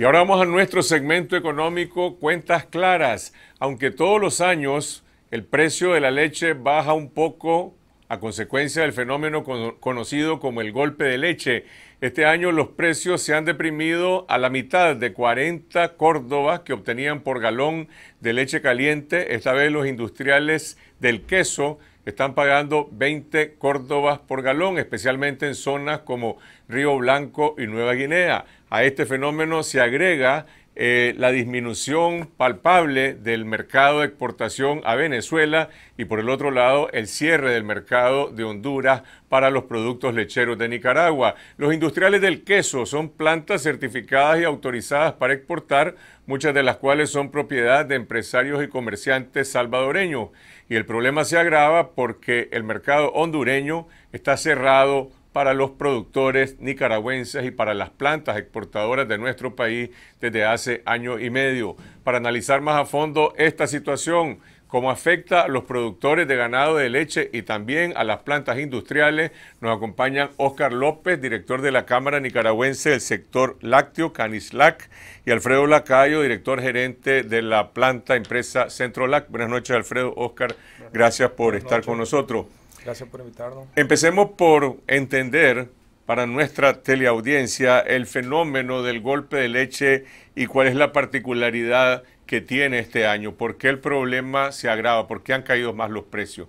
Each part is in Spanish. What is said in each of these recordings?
Y ahora vamos a nuestro segmento económico, cuentas claras. Aunque todos los años el precio de la leche baja un poco a consecuencia del fenómeno conocido como el golpe de leche, este año los precios se han deprimido a la mitad de 40 córdobas que obtenían por galón de leche caliente. Esta vez los industriales del queso están pagando 20 córdobas por galón, especialmente en zonas como Río Blanco y Nueva Guinea. A este fenómeno se agrega eh, la disminución palpable del mercado de exportación a Venezuela y por el otro lado el cierre del mercado de Honduras para los productos lecheros de Nicaragua. Los industriales del queso son plantas certificadas y autorizadas para exportar, muchas de las cuales son propiedad de empresarios y comerciantes salvadoreños. Y el problema se agrava porque el mercado hondureño está cerrado para los productores nicaragüenses y para las plantas exportadoras de nuestro país desde hace año y medio. Para analizar más a fondo esta situación, cómo afecta a los productores de ganado de leche y también a las plantas industriales. Nos acompañan Oscar López, director de la Cámara Nicaragüense del sector lácteo, Canislac, y Alfredo Lacayo, director gerente de la planta empresa Centro Centrolac. Buenas noches, Alfredo, Oscar. gracias por estar con nosotros. Gracias por invitarnos. Empecemos por entender para nuestra teleaudiencia el fenómeno del golpe de leche y cuál es la particularidad que tiene este año. ¿Por qué el problema se agrava? ¿Por qué han caído más los precios?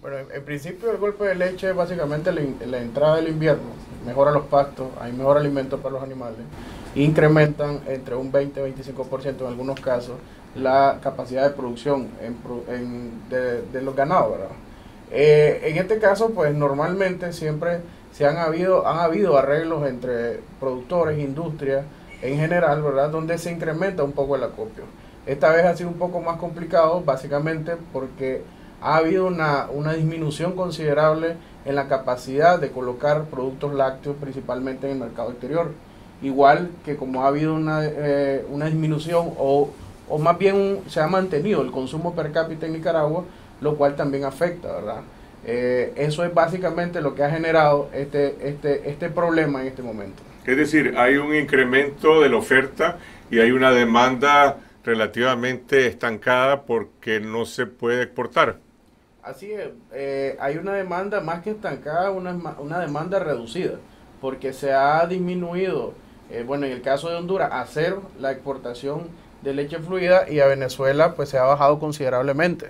Bueno, en principio el golpe de leche es básicamente la, entrada del invierno. Mejora los pastos, hay mejor alimento para los animales. Incrementan entre un 20 y 25% en algunos casos la capacidad de producción de, de los ganados, ¿verdad? Eh, en este caso, pues normalmente siempre se han habido, arreglos entre productores, industria en general, ¿verdad? Donde se incrementa un poco el acopio. Esta vez ha sido un poco más complicado, básicamente porque ha habido una, disminución considerable en la capacidad de colocar productos lácteos principalmente en el mercado exterior. Igual que como ha habido una, eh, disminución o, más bien se ha mantenido el consumo per cápita en Nicaragua, lo cual también afecta, ¿verdad? Eh, eso es básicamente lo que ha generado este, este, este problema en este momento. Es decir, hay un incremento de la oferta y hay una demanda relativamente estancada porque no se puede exportar. Así es, eh, hay una demanda más que estancada, una, una demanda reducida, porque se ha disminuido, eh, bueno, en el caso de Honduras, a cero la exportación de leche fluida y a Venezuela pues se ha bajado considerablemente.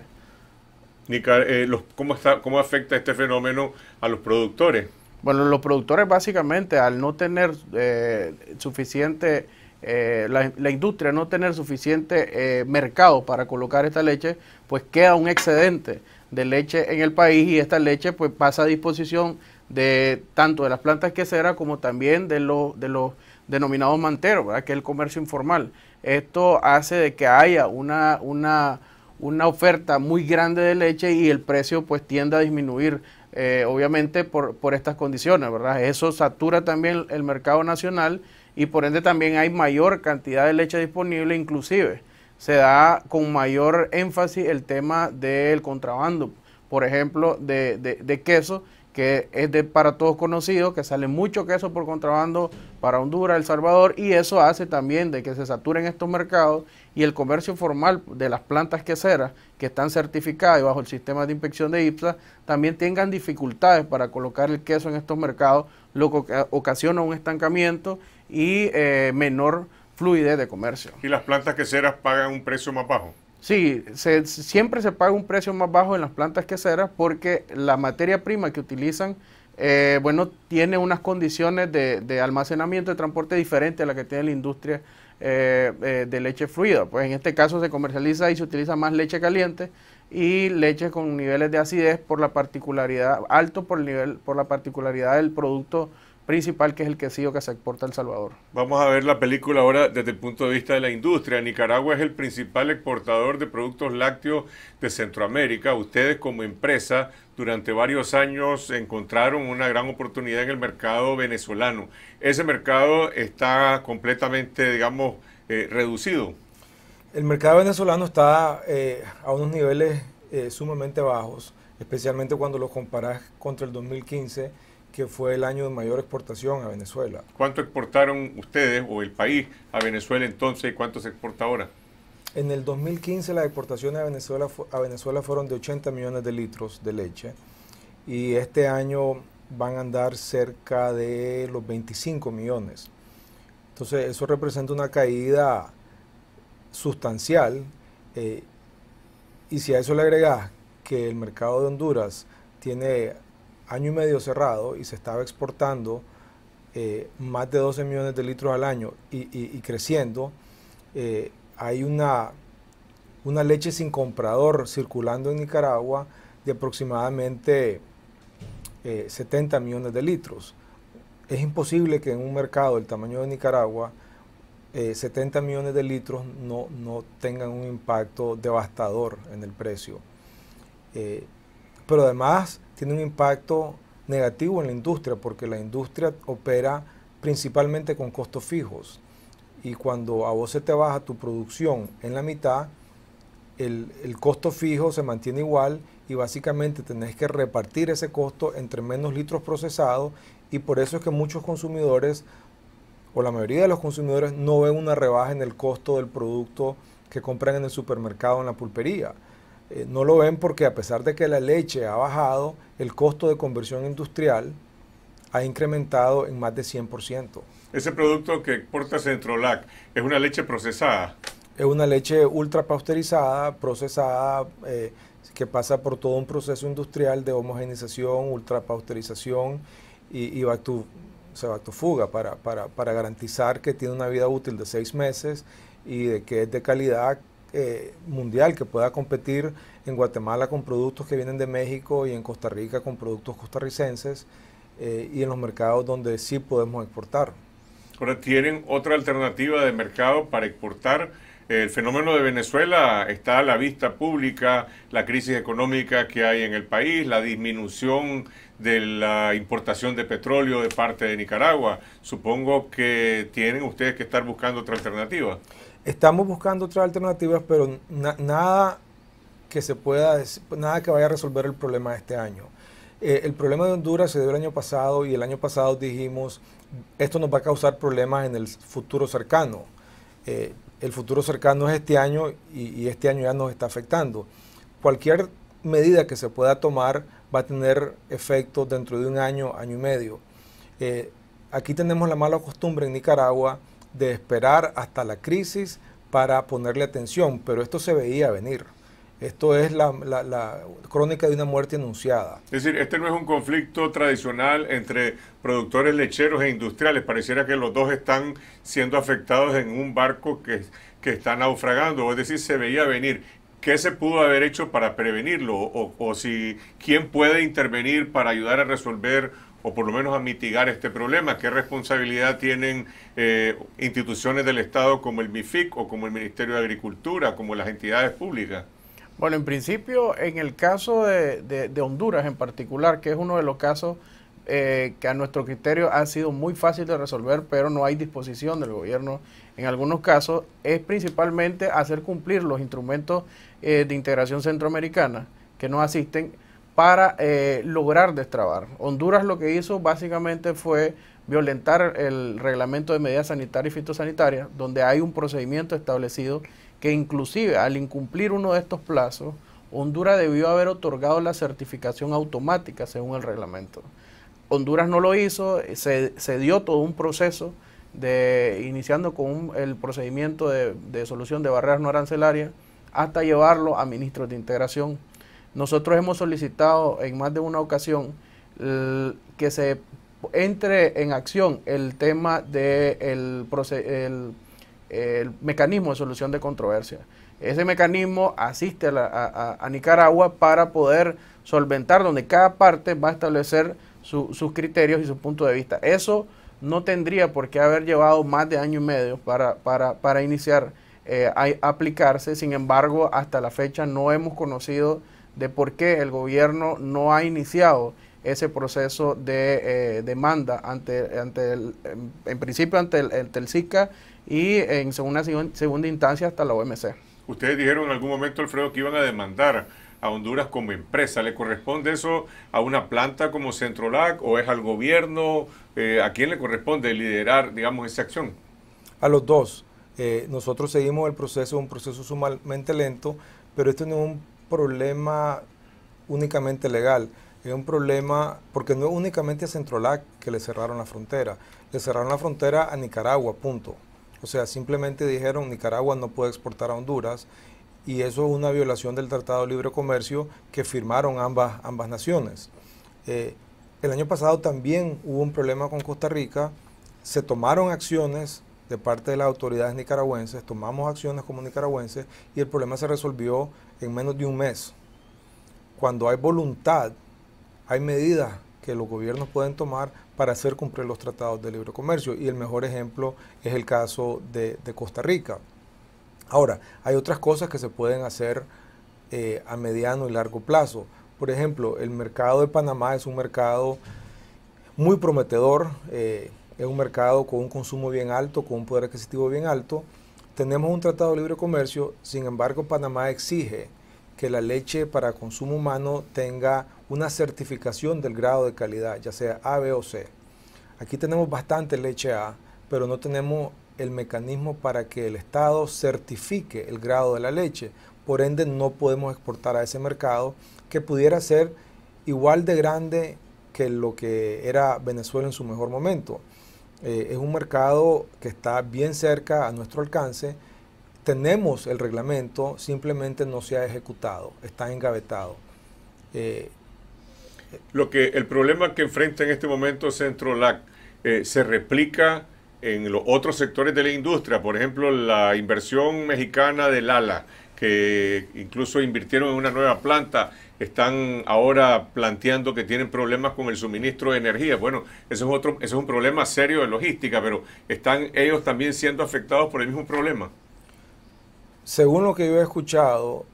Eh, ¿cómo, está, ¿Cómo afecta este fenómeno a los productores? Bueno, los productores básicamente al no tener eh, suficiente, eh, la, industria no tener suficiente mercado para colocar esta leche, pues queda un excedente de leche en el país y esta leche pues pasa a disposición de tanto de las plantas queseras como también de los, de los denominados manteros, que es el comercio informal. Esto hace de que haya una, una una oferta muy grande de leche y el precio pues tiende a disminuir, eh, obviamente por, estas condiciones, ¿verdad? Eso satura también el mercado nacional y por ende también hay mayor cantidad de leche disponible, inclusive se da con mayor énfasis el tema del contrabando, por ejemplo, de queso que es de, para todos conocido, que sale mucho queso por contrabando para Honduras, El Salvador, y eso hace también de que se saturen estos mercados y el comercio formal de las plantas queseras que están certificadas bajo el sistema de inspección de IPSA también tengan dificultades para colocar el queso en estos mercados, lo que ocasiona un estancamiento y eh, menor fluidez de comercio. ¿Y las plantas queseras pagan un precio más bajo? Sí, se, siempre se paga un precio más bajo en las plantas queseras porque la materia prima que utilizan, eh, bueno, tiene unas condiciones de, almacenamiento y transporte diferentes a las que tiene la industria eh, eh, de leche fluida. Pues en este caso se comercializa y se utiliza más leche caliente y leche con niveles de acidez por la particularidad, alto por, nivel, por la particularidad del producto principal que es el quesillo que se exporta a El Salvador. Vamos a ver la película ahora desde el punto de vista de la industria. Nicaragua es el principal exportador de productos lácteos de Centroamérica. Ustedes como empresa durante varios años encontraron una gran oportunidad en el mercado venezolano. Ese mercado está completamente, digamos, eh, reducido. El mercado venezolano está eh, a unos niveles eh, sumamente bajos, especialmente cuando lo comparas contra el 2015 que fue el año de mayor exportación a Venezuela. ¿Cuánto exportaron ustedes o el país a Venezuela entonces y cuánto se exporta ahora? En el 2015 las exportaciones a Venezuela, a Venezuela fueron de 80 millones de litros de leche y este año van a andar cerca de los 25 millones. Entonces eso representa una caída sustancial eh, y si a eso le agregas que el mercado de Honduras tiene año y medio cerrado y se estaba exportando eh, más de 12 millones de litros al año y, creciendo, eh, hay una, una leche sin comprador circulando en Nicaragua de aproximadamente 70 eh, millones de litros. Es imposible que en un mercado del tamaño de Nicaragua 70 millones de litros no, no, tengan un impacto devastador en el precio. pero además tiene un impacto negativo en la industria porque la industria opera principalmente con costos fijos y cuando a vos se te baja tu producción en la mitad, el, costo fijo se mantiene igual y básicamente tenés que repartir ese costo entre menos litros procesados y por eso es que muchos consumidores o la mayoría de los consumidores no ven una rebaja en el costo del producto que compran en el supermercado en la pulpería. Eh, no lo ven porque a pesar de que la leche ha bajado, el costo de conversión industrial ha incrementado en más de 100%. Ese producto que exporta Centrolac es una leche procesada. Es una leche ultra pasteurizada, procesada, eh, que pasa por todo un proceso industrial de homogenización, ultra pasteurización y, y bactu, para, para garantizar que tiene una vida útil de seis meses y de que es de calidad eh, mundial, que pueda competir en Guatemala con productos que vienen de México y en Costa Rica con productos costarricenses eh, y en los mercados donde sí podemos exportar. Ahora, ¿tienen otra alternativa de mercado para exportar? El fenómeno de Venezuela está a la vista pública, la crisis económica que hay en el país, la disminución de la importación de petróleo de parte de Nicaragua. Supongo que tienen ustedes que estar buscando otra alternativa. Estamos buscando otras alternativas, pero nada que se pueda, nada que vaya a resolver el problema de este año. Eh, el problema de Honduras se dio el año pasado y el año pasado dijimos, esto nos va a causar problemas en el futuro cercano. Eh, el futuro cercano es este año y, este año ya nos está afectando. Cualquier medida que se pueda tomar va a tener efecto dentro de un año, año y medio. Eh, aquí tenemos la mala costumbre en Nicaragua de esperar hasta la crisis para ponerle atención, pero esto se veía venir. Esto es la, la, crónica de una muerte anunciada. Es decir, este no es un conflicto tradicional entre productores lecheros e industriales. Pareciera que los dos están siendo afectados en un barco que, que está naufragando. Es decir, se veía venir. ¿Qué se pudo haber hecho para prevenirlo? O, o si quién puede intervenir para ayudar a resolver o por lo menos a mitigar este problema? ¿Qué responsabilidad tienen eh, instituciones del Estado como el MIFIC o como el Ministerio de Agricultura, como las entidades públicas? Bueno, en principio, en el caso de, Honduras en particular, que es uno de los casos eh, que a nuestro criterio ha sido muy fácil de resolver, pero no hay disposición del gobierno en algunos casos, es principalmente hacer cumplir los instrumentos eh, de integración centroamericana que no asisten para eh, lograr destrabar. Honduras lo que hizo básicamente fue violentar el reglamento de medidas sanitarias y fitosanitarias, donde hay un procedimiento establecido que inclusive al incumplir uno de estos plazos, Honduras debió haber otorgado la certificación automática según el reglamento. Honduras no lo hizo, se, dio todo un proceso de iniciando con el procedimiento de, de solución de barreras no arancelarias hasta llevarlo a ministros de integración nosotros hemos solicitado en más de una ocasión que se entre en acción el tema del mecanismo de solución de controversia. Ese mecanismo asiste a, Nicaragua para poder solventar donde cada parte va a establecer sus criterios y su punto de vista. Eso no tendría por qué haber llevado más de año y medio para, iniciar eh, a aplicarse. Sin embargo, hasta la fecha no hemos conocido de por qué el gobierno no ha iniciado ese proceso de eh, demanda ante, ante el, en, principio ante el, ante SICA y en segunda, segunda instancia hasta la OMC. Ustedes dijeron en algún momento, Alfredo, que iban a demandar a Honduras como empresa. ¿Le corresponde eso a una planta como Centrolac o es al gobierno? Eh, ¿A quién le corresponde liderar, digamos, esa acción? A los dos. Eh, nosotros seguimos el proceso, un proceso sumamente lento, pero esto no es un problema únicamente legal, es un problema, porque no es únicamente a Centrolac que le cerraron la frontera, le cerraron la frontera a Nicaragua, punto. O sea, simplemente dijeron Nicaragua no puede exportar a Honduras y eso es una violación del Tratado de Libre Comercio que firmaron ambas, ambas naciones. Eh, el año pasado también hubo un problema con Costa Rica, se tomaron acciones de parte de las autoridades nicaragüenses, tomamos acciones como nicaragüenses y el problema se resolvió en menos de un mes. Cuando hay voluntad, hay medidas que los gobiernos pueden tomar para hacer cumplir los tratados de libre comercio. Y el mejor ejemplo es el caso de, Costa Rica. Ahora, hay otras cosas que se pueden hacer eh, a mediano y largo plazo. Por ejemplo, el mercado de Panamá es un mercado muy prometedor, eh, es un mercado con un consumo bien alto, con un poder adquisitivo bien alto tenemos un tratado de libre comercio, sin embargo Panamá exige que la leche para consumo humano tenga una certificación del grado de calidad, ya sea A, B o C. Aquí tenemos bastante leche A, pero no tenemos el mecanismo para que el Estado certifique el grado de la leche. Por ende, no podemos exportar a ese mercado que pudiera ser igual de grande que lo que era Venezuela en su mejor momento. Eh, es un mercado que está bien cerca a nuestro alcance. Tenemos el reglamento, simplemente no se ha ejecutado, está engavetado. Eh, Lo que el problema que enfrenta en este momento CentroLAC Lac eh, se replica en los otros sectores de la industria, por ejemplo, la inversión mexicana del ALA, que incluso invirtieron en una nueva planta están ahora planteando que tienen problemas con el suministro de energía. Bueno, eso es otro, eso es un problema serio de logística, pero están ellos también siendo afectados por el mismo problema. Según lo que yo he escuchado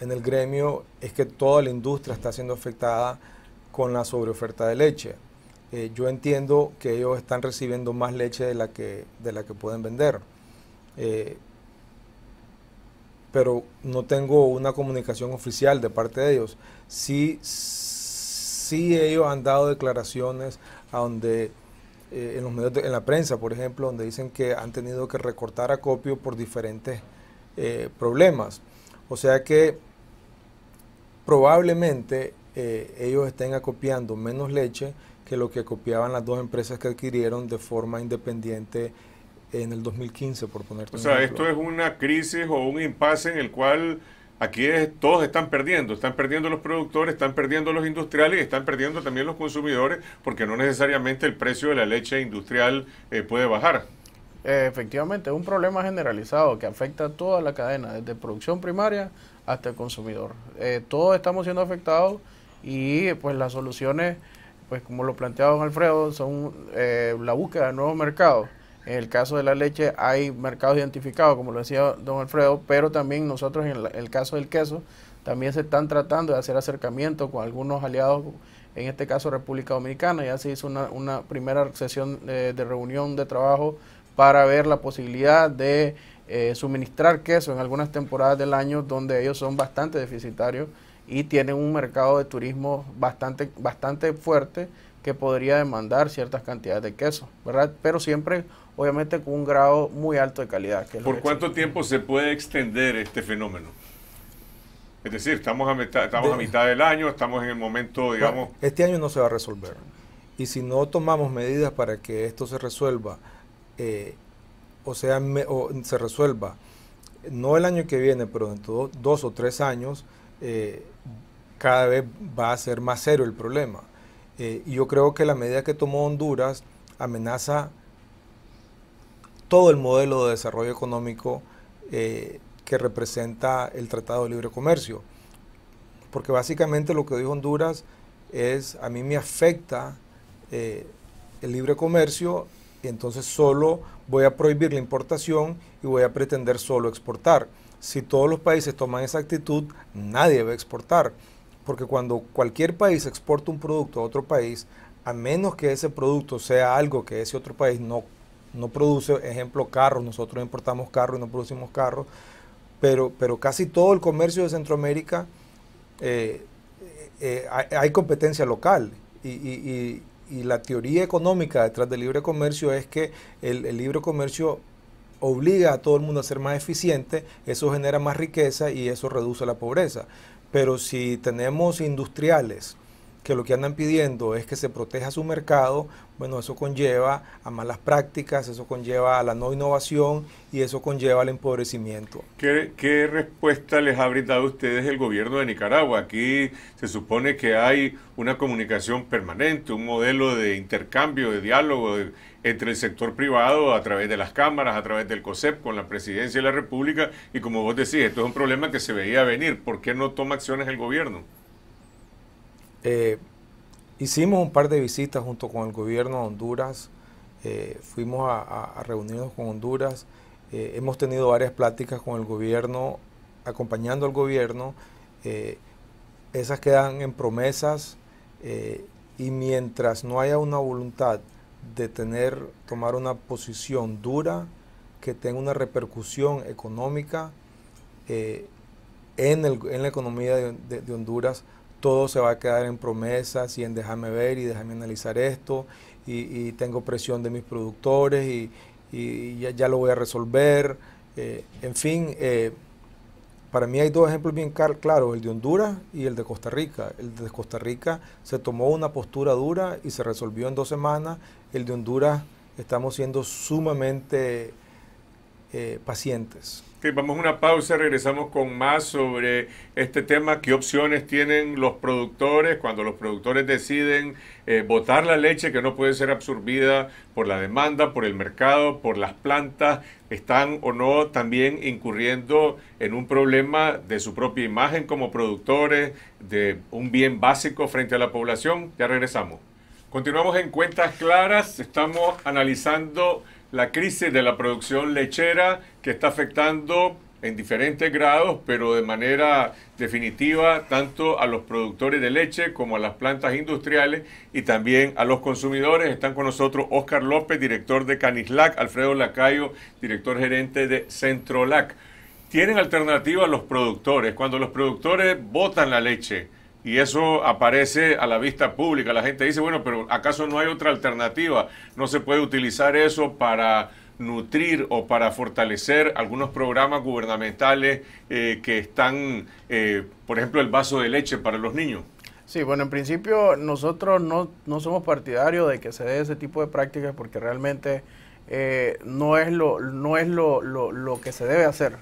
en el gremio, es que toda la industria está siendo afectada con la sobreoferta de leche. Eh, yo entiendo que ellos están recibiendo más leche de la que, de la que pueden vender. Eh, pero no tengo una comunicación oficial de parte de ellos. Sí, sí ellos han dado declaraciones a donde eh, en los medios en la prensa, por ejemplo, donde dicen que han tenido que recortar acopio por diferentes eh, problemas. O sea que probablemente eh, ellos estén acopiando menos leche que lo que acopiaban las dos empresas que adquirieron de forma independiente en el 2015, por ponerte O sea, esto es una crisis o un impasse en el cual aquí todos están perdiendo. Están perdiendo los productores, están perdiendo los industriales y están perdiendo también los consumidores porque no necesariamente el precio de la leche industrial eh, puede bajar. Efectivamente, es un problema generalizado que afecta a toda la cadena, desde producción primaria hasta el consumidor. Eh, todos estamos siendo afectados y pues las soluciones, pues como lo planteaba don Alfredo, son eh, la búsqueda de nuevos mercados en el caso de la leche hay mercados identificados, como lo decía don Alfredo, pero también nosotros en el caso del queso también se están tratando de hacer acercamiento con algunos aliados, en este caso República Dominicana. Ya se hizo una, primera sesión de, reunión de trabajo para ver la posibilidad de eh, suministrar queso en algunas temporadas del año donde ellos son bastante deficitarios y tienen un mercado de turismo bastante, bastante fuerte que podría demandar ciertas cantidades de queso, ¿verdad? Pero siempre, obviamente, con un grado muy alto de calidad. ¿Por cuánto tiempo se puede extender este fenómeno? Es decir, estamos a mitad, estamos mitad del año, estamos en el momento, digamos... Este año no se va a resolver. Y si no tomamos medidas para que esto se resuelva, eh, o sea, se resuelva, no el año que viene, pero en de dos, o tres años, eh, cada vez va a ser más serio el problema. Eh, y yo creo que la medida que tomó Honduras amenaza todo el modelo de desarrollo económico eh, que representa el Tratado de Libre Comercio. Porque básicamente lo que dijo Honduras es, a mí me afecta eh, el libre comercio, y entonces solo voy a prohibir la importación y voy a pretender solo exportar. Si todos los países toman esa actitud, nadie va a exportar. Porque cuando cualquier país exporta un producto a otro país, a menos que ese producto sea algo que ese otro país no, no produce, ejemplo, carros, nosotros importamos carros y no producimos carros, pero, pero casi todo el comercio de Centroamérica eh, eh, eh, hay, competencia local y, la teoría económica detrás del libre comercio es que el libre comercio obliga a todo el mundo a ser más eficiente, eso genera más riqueza y eso reduce la pobreza. Pero si tenemos industriales que lo que andan pidiendo es que se proteja su mercado, bueno, eso conlleva a malas prácticas, eso conlleva a la no innovación y eso conlleva al empobrecimiento. ¿Qué, respuesta les ha brindado ustedes el gobierno de Nicaragua? Aquí se supone que hay una comunicación permanente, un modelo de intercambio, de diálogo entre el sector privado a través de las cámaras, a través del COSEP, con la presidencia de la República y como vos decís, esto es un problema que se veía venir. ¿Por qué no toma acciones el gobierno? Eh, hicimos un par de visitas junto con el gobierno de Honduras, eh, fuimos a, reunirnos con Honduras, eh, hemos tenido varias pláticas con el gobierno, acompañando al gobierno, esas quedan en promesas y mientras no haya una voluntad de tener, tomar una posición dura, que tenga una repercusión económica en, la economía de Honduras, todo se va a quedar en promesas y en déjame ver y déjame analizar esto y, tengo presión de mis productores y, ya, lo voy a resolver. Eh, en fin, eh, para mí hay dos ejemplos bien claros, el de Honduras y el de Costa Rica. El de Costa Rica se tomó una postura dura y se resolvió en dos semanas. El de Honduras estamos siendo sumamente eh, pacientes vamos a una pausa, regresamos con más sobre este tema, qué opciones tienen los productores cuando los productores deciden eh, botar la leche que no puede ser absorbida por la demanda, por el mercado, por las plantas, están o no también incurriendo en un problema de su propia imagen como productores, de un bien básico frente a la población. Ya regresamos. Continuamos en Cuentas Claras. Estamos analizando la crisis de la producción lechera que está afectando en diferentes grados, pero de manera definitiva, tanto a los productores de leche como a las plantas industriales y también a los consumidores. Están con nosotros Oscar López, director de Canislac, Alfredo Lacayo, director gerente de Centrolac. Tienen alternativa a los productores. Cuando los productores botan la leche, y eso aparece a la vista pública. La gente dice, bueno, pero ¿acaso no hay otra alternativa? ¿No se puede utilizar eso para nutrir o para fortalecer algunos programas gubernamentales eh, que están, eh, por ejemplo, el vaso de leche para los niños? Sí, bueno, en principio nosotros no, somos partidarios de que se dé ese tipo de prácticas porque realmente eh, no es, lo, no es lo, lo que se debe hacer.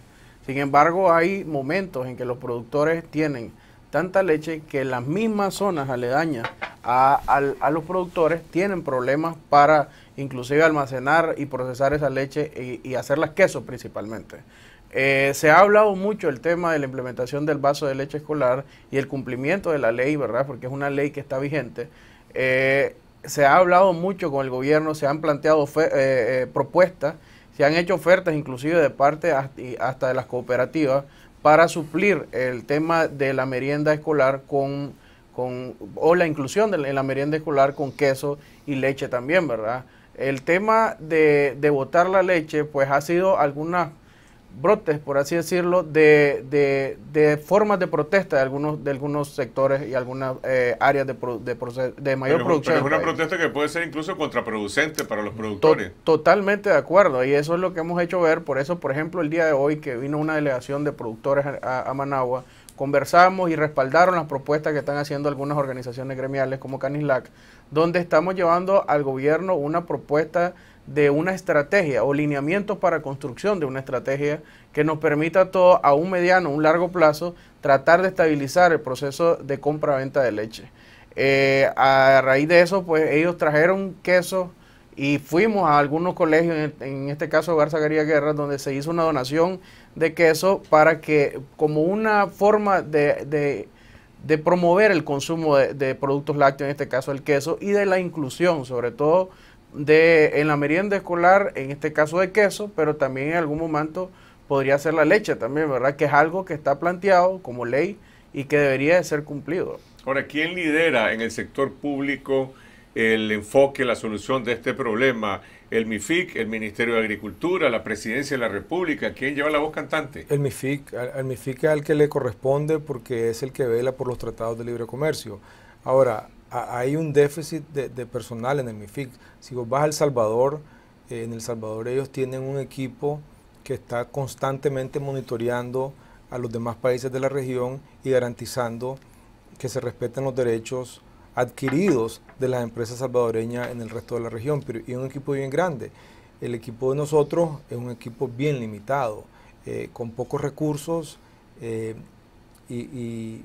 Sin embargo, hay momentos en que los productores tienen tanta leche que las mismas zonas aledañas a, los productores tienen problemas para inclusive almacenar y procesar esa leche y, y hacerlas queso principalmente. Eh, se ha hablado mucho el tema de la implementación del vaso de leche escolar y el cumplimiento de la ley, ¿verdad? Porque es una ley que está vigente. Eh, se ha hablado mucho con el gobierno, se han planteado eh, propuestas, se han hecho ofertas inclusive de parte hasta de las cooperativas para suplir el tema de la merienda escolar con, con o la inclusión de la, en la merienda escolar con queso y leche también, ¿verdad? El tema de, de botar la leche, pues ha sido alguna brotes, por así decirlo, de, de, formas de protesta de algunos, de algunos sectores y algunas eh, áreas de, de, mayor producción. es una protesta que puede ser incluso contraproducente para los productores. totalmente de acuerdo, y eso es lo que hemos hecho ver. Por eso, por ejemplo, el día de hoy que vino una delegación de productores a Managua, conversamos y respaldaron las propuestas que están haciendo algunas organizaciones gremiales como Canislac, donde estamos llevando al gobierno una propuesta de una estrategia o lineamientos para construcción de una estrategia que nos permita todo, a un mediano, un largo plazo, tratar de estabilizar el proceso de compra-venta de leche. Eh, a raíz de eso, pues ellos trajeron queso y fuimos a algunos colegios, en, este caso Garza Garía Guerra, donde se hizo una donación de queso para que, como una forma de, de, promover el consumo de productos lácteos, en este caso el queso, y de la inclusión, sobre todo de, en la merienda escolar, en este caso de queso, pero también en algún momento podría ser la leche también, ¿verdad? Que es algo que está planteado como ley y que debería de ser cumplido. Ahora, ¿quién lidera en el sector público el enfoque, la solución de este problema? ¿El MIFIC, el Ministerio de Agricultura, la Presidencia de la República? ¿Quién lleva la voz cantante? El MIFIC, al, MIFIC es al que le corresponde porque es el que vela por los tratados de libre comercio. Ahora, hay un déficit de, personal en el MIFIC. Si vos vas a El Salvador, eh, en El Salvador ellos tienen un equipo que está constantemente monitoreando a los demás países de la región y garantizando que se respeten los derechos adquiridos de las empresas salvadoreñas en el resto de la región. Pero, y un equipo bien grande. El equipo de nosotros es un equipo bien limitado, eh, con pocos recursos eh, y,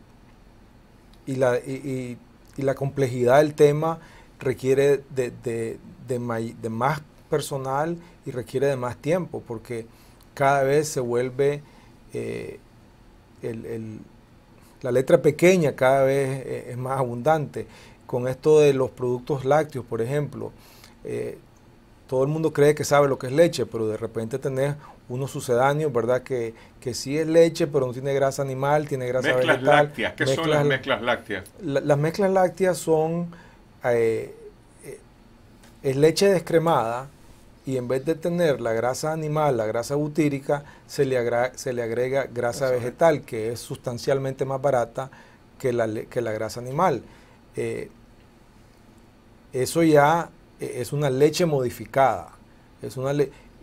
la, y y la complejidad del tema requiere de, de, más personal y requiere de más tiempo, porque cada vez se vuelve eh, el, la letra pequeña, cada vez eh, es más abundante. Con esto de los productos lácteos, por ejemplo, eh, todo el mundo cree que sabe lo que es leche, pero de repente tenés unos sucedáneos, ¿verdad? Que, que sí es leche, pero no tiene grasa animal, tiene grasa mezclas vegetal. Lácteas. ¿Qué son las mezclas lácteas? las mezclas lácteas son eh, eh, es leche descremada y en vez de tener la grasa animal, la grasa butírica, se le, se le agrega grasa vegetal, que es sustancialmente más barata que la, que la grasa animal. Eh, eso ya es una leche modificada. Es una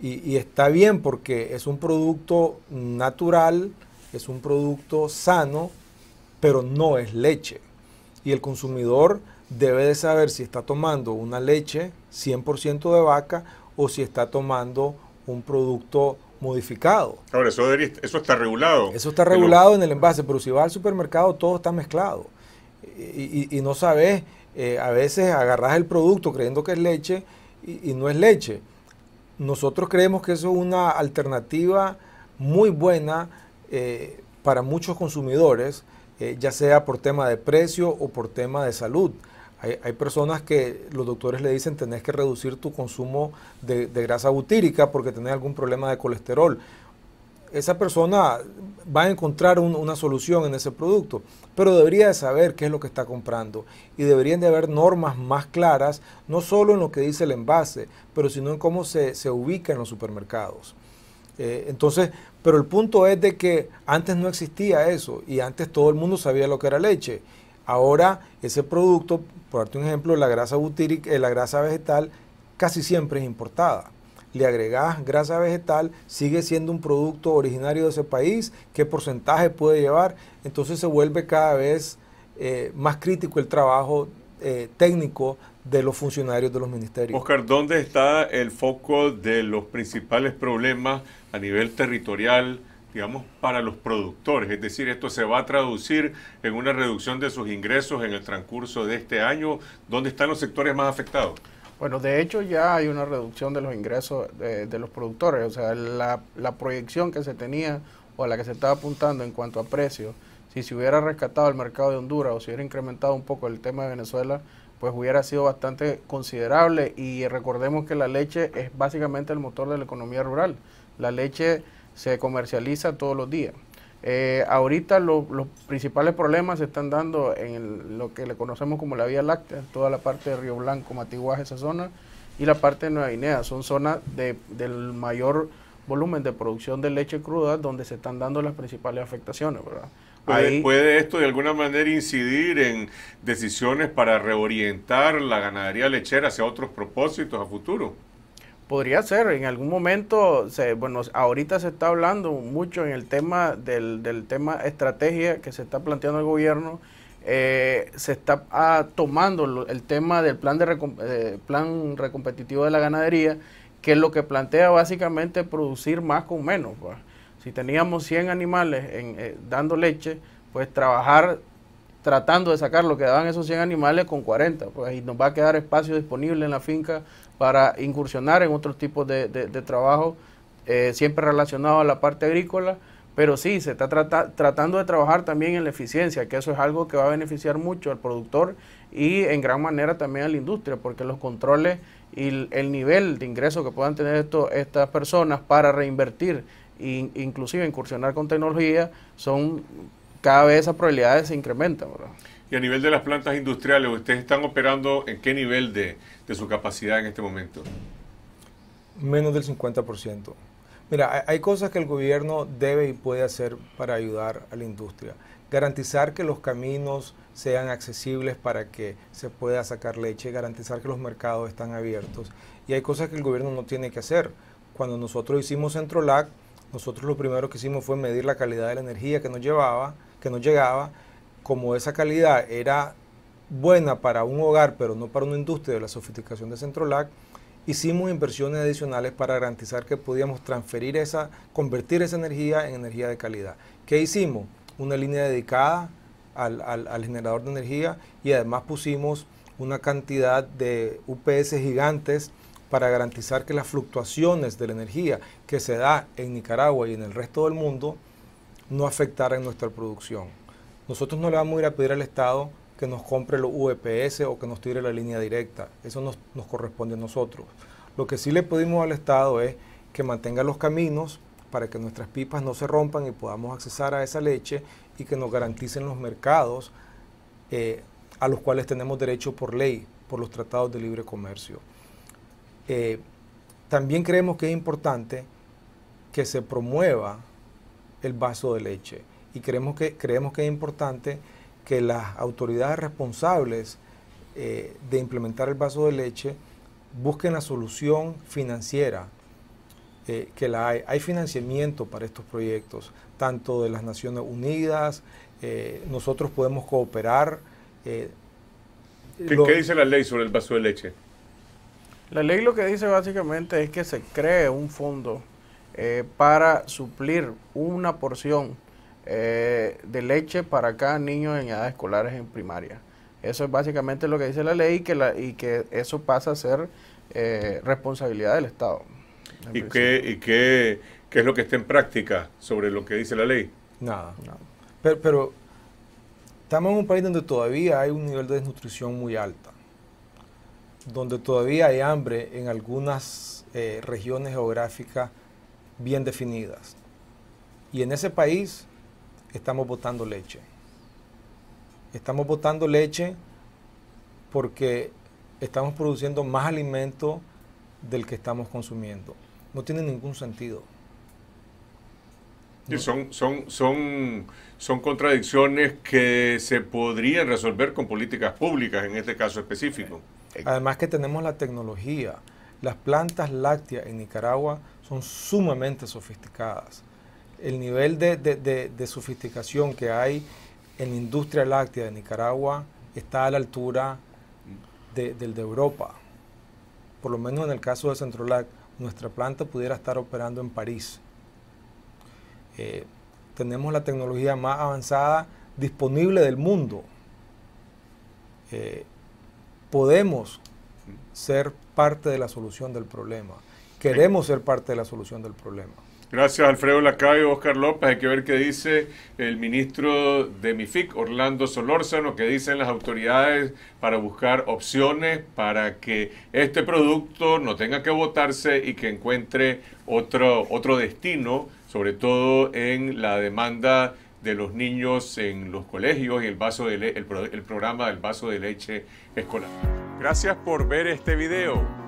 y, está bien porque es un producto natural, es un producto sano, pero no es leche. Y el consumidor debe de saber si está tomando una leche 100% de vaca o si está tomando un producto modificado. Ahora, eso, eso está regulado. Eso está regulado en el envase, pero si vas al supermercado todo está mezclado. Y, no sabes, eh, a veces agarras el producto creyendo que es leche y no es leche. Nosotros creemos que eso es una alternativa muy buena eh, para muchos consumidores, eh, ya sea por tema de precio o por tema de salud. Hay, personas que los doctores le dicen tenés que reducir tu consumo de, de grasa butírica porque tenés algún problema de colesterol esa persona va a encontrar una solución en ese producto, pero debería de saber qué es lo que está comprando y deberían de haber normas más claras, no solo en lo que dice el envase, pero sino en cómo se, ubica en los supermercados. Eh, entonces, pero el punto es de que antes no existía eso y antes todo el mundo sabía lo que era leche. Ahora ese producto, por darte un ejemplo, la grasa butírica, eh, la grasa vegetal, casi siempre es importada le agregás grasa vegetal, sigue siendo un producto originario de ese país, qué porcentaje puede llevar, entonces se vuelve cada vez eh, más crítico el trabajo eh, técnico de los funcionarios de los ministerios. Oscar, ¿dónde está el foco de los principales problemas a nivel territorial? digamos, para los productores. Es decir, esto se va a traducir en una reducción de sus ingresos en el transcurso de este año. ¿Dónde están los sectores más afectados? Bueno, de hecho ya hay una reducción de los ingresos de, los productores, o sea, la, la, proyección que se tenía o a la que se estaba apuntando en cuanto a precios, si se hubiera rescatado el mercado de Honduras o si hubiera incrementado un poco el tema de Venezuela, pues hubiera sido bastante considerable y recordemos que la leche es básicamente el motor de la economía rural. La leche se comercializa todos los días. Eh, ahorita los principales problemas se están dando en lo que le conocemos como la Vía Láctea, toda la parte de Río Blanco, Matiguaje, esa zona, y la parte de Nueva Guinea. Son zonas de, del mayor volumen de producción de leche cruda donde se están dando las principales afectaciones, ¿verdad? ¿Puede esto de alguna manera incidir en decisiones para reorientar la ganadería lechera hacia otros propósitos a futuro? podría ser, en algún momento, se, bueno, ahorita se está hablando mucho en el tema del, del tema estrategia que se está planteando el gobierno, eh, se está ah, tomando el tema del plan, de eh, plan recompetitivo de la ganadería, que es lo que plantea básicamente producir más con menos. Pues. Si teníamos 100 animales en, eh, dando leche, pues trabajar tratando de sacar lo que daban esos 100 animales con 40, pues, y nos va a quedar espacio disponible en la finca para incursionar en otros tipos de, trabajo, eh, siempre relacionado a la parte agrícola, pero sí, se está tratando de trabajar también en la eficiencia, que eso es algo que va a beneficiar mucho al productor y en gran manera también a la industria, porque los controles y el, nivel de ingreso que puedan tener estas personas para reinvertir e inclusive incursionar con tecnología son cada vez esas probabilidades se incrementan. Y a nivel de las plantas industriales, ¿ustedes están operando en qué nivel de, de su capacidad en este momento? Menos del 50%. Mira, hay cosas que el gobierno debe y puede hacer para ayudar a la industria. Garantizar que los caminos sean accesibles para que se pueda sacar leche, garantizar que los mercados están abiertos. Y hay cosas que el gobierno no tiene que hacer. Cuando nosotros hicimos CentroLAC, nosotros lo primero que hicimos fue medir la calidad de la energía que nos llevaba, no llegaba, como esa calidad era buena para un hogar, pero no para una industria de la sofisticación de CentroLAC, hicimos inversiones adicionales para garantizar que podíamos transferir esa, convertir esa energía en energía de calidad. ¿Qué hicimos? Una línea dedicada al generador de energía y además pusimos una cantidad de UPS gigantes para garantizar que las fluctuaciones de la energía que se da en Nicaragua y en el resto del mundo no afectar en nuestra producción. Nosotros no le vamos a ir a pedir al Estado que nos compre los UEPS o que nos tire la línea directa. Eso nos, nos corresponde a nosotros. Lo que sí le pedimos al Estado es que mantenga los caminos para que nuestras pipas no se rompan y podamos accesar a esa leche y que nos garanticen los mercados eh, a los cuales tenemos derecho por ley, por los tratados de libre comercio. Eh, también creemos que es importante que se promueva el vaso de leche. Y creemos que, creemos que es importante que las autoridades responsables eh, de implementar el vaso de leche busquen la solución financiera eh, que la hay. Hay financiamiento para estos proyectos, tanto de las Naciones Unidas, eh, nosotros podemos cooperar. ¿Qué, ¿Qué dice la ley sobre el vaso de leche? La ley lo que dice básicamente es que se cree un fondo eh, para suplir una porción eh, de leche para cada niño en edades escolares en primaria. Eso es básicamente lo que dice la ley que y que eso pasa a ser eh, responsabilidad del Estado. ¿Y, qué, es lo que está en práctica sobre lo que dice la ley? Nada. Pero, estamos en un país donde todavía hay un nivel de desnutrición muy alta, donde todavía hay hambre en algunas regiones geográficas bien definidas. Y en ese país estamos botando leche. Estamos botando leche porque estamos produciendo más alimento del que estamos consumiendo. No tiene ningún sentido. Son, son, son, son contradicciones que se podrían resolver con políticas públicas en este caso específico. Eh, eh. Además que tenemos la tecnología. Las plantas lácteas en Nicaragua son sumamente sofisticadas. El nivel de, sofisticación que hay en la industria láctea de Nicaragua está a la altura del de Europa. Por lo menos en el caso de Centrolac, nuestra planta pudiera estar operando en París. Eh, tenemos la tecnología más avanzada disponible del mundo. Eh, podemos ser parte de la solución del problema queremos ser parte de la solución del problema. Gracias Alfredo Lacayo, Oscar López. Hay que ver qué dice el ministro de MIFIC, Orlando Solórzano, qué dicen las autoridades para buscar opciones para que este producto no tenga que votarse y que encuentre otro, otro destino, sobre todo en la demanda de los niños en los colegios y el, vaso de el, el programa del vaso de leche escolar. Gracias por ver este video.